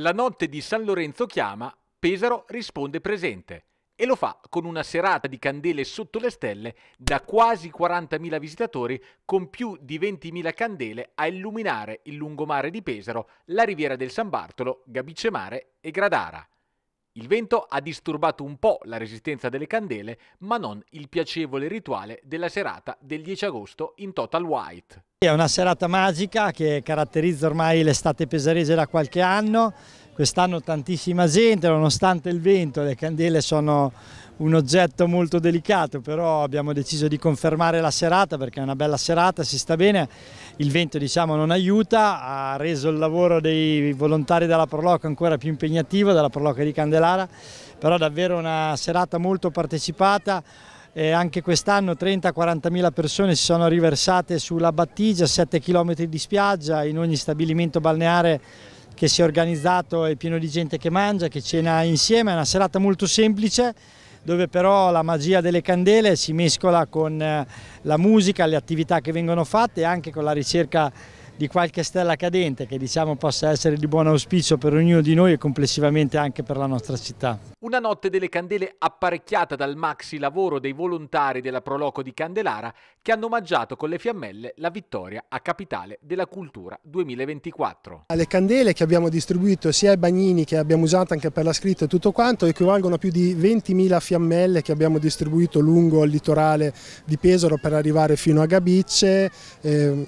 La notte di San Lorenzo chiama, Pesaro risponde presente e lo fa con una serata di candele sotto le stelle da quasi 40.000 visitatori con più di 20.000 candele a illuminare il lungomare di Pesaro, la riviera del San Bartolo, Gabicemare e Gradara. Il vento ha disturbato un po' la resistenza delle candele, ma non il piacevole rituale della serata del 10 agosto in Total White. È una serata magica che caratterizza ormai l'estate pesarese da qualche anno, quest'anno tantissima gente nonostante il vento, le candele sono un oggetto molto delicato, però abbiamo deciso di confermare la serata perché è una bella serata, si sta bene, il vento diciamo non aiuta, ha reso il lavoro dei volontari della Proloca ancora più impegnativo, della Proloca di Candelara, però davvero una serata molto partecipata, e anche quest'anno 30-40 mila persone si sono riversate sulla battigia, 7 km di spiaggia in ogni stabilimento balneare che si è organizzato, è pieno di gente che mangia, che cena insieme, è una serata molto semplice dove però la magia delle candele si mescola con eh, la musica, le attività che vengono fatte e anche con la ricerca di qualche stella cadente che diciamo possa essere di buon auspicio per ognuno di noi e complessivamente anche per la nostra città. Una notte delle candele apparecchiata dal maxi lavoro dei volontari della Proloco di Candelara che hanno omaggiato con le fiammelle la vittoria a Capitale della Cultura 2024. Le candele che abbiamo distribuito sia ai bagnini che abbiamo usato anche per la scritta e tutto quanto equivalgono a più di 20.000 fiammelle che abbiamo distribuito lungo il litorale di Pesaro per arrivare fino a Gabicce, eh,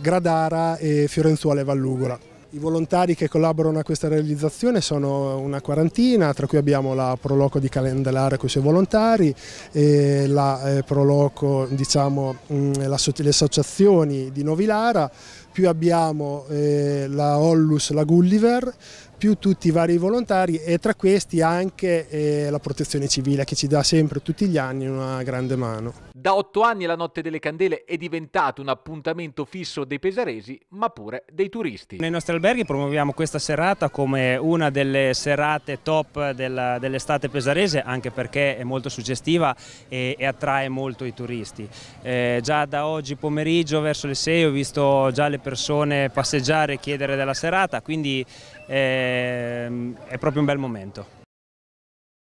Gradara, e Fiorenzuola e Vallugola. I volontari che collaborano a questa realizzazione sono una quarantina, tra cui abbiamo la Proloco di Calendelare con i suoi volontari, la eh, Proloco, diciamo, mm, le associazioni di Novilara, più abbiamo eh, la Ollus, la Gulliver, più tutti i vari volontari e tra questi anche eh, la protezione civile che ci dà sempre tutti gli anni una grande mano. Da otto anni la Notte delle Candele è diventato un appuntamento fisso dei pesaresi ma pure dei turisti. Alberghi promuoviamo questa serata come una delle serate top dell'estate dell pesarese anche perché è molto suggestiva e, e attrae molto i turisti. Eh, già da oggi pomeriggio verso le 6 ho visto già le persone passeggiare e chiedere della serata quindi eh, è proprio un bel momento.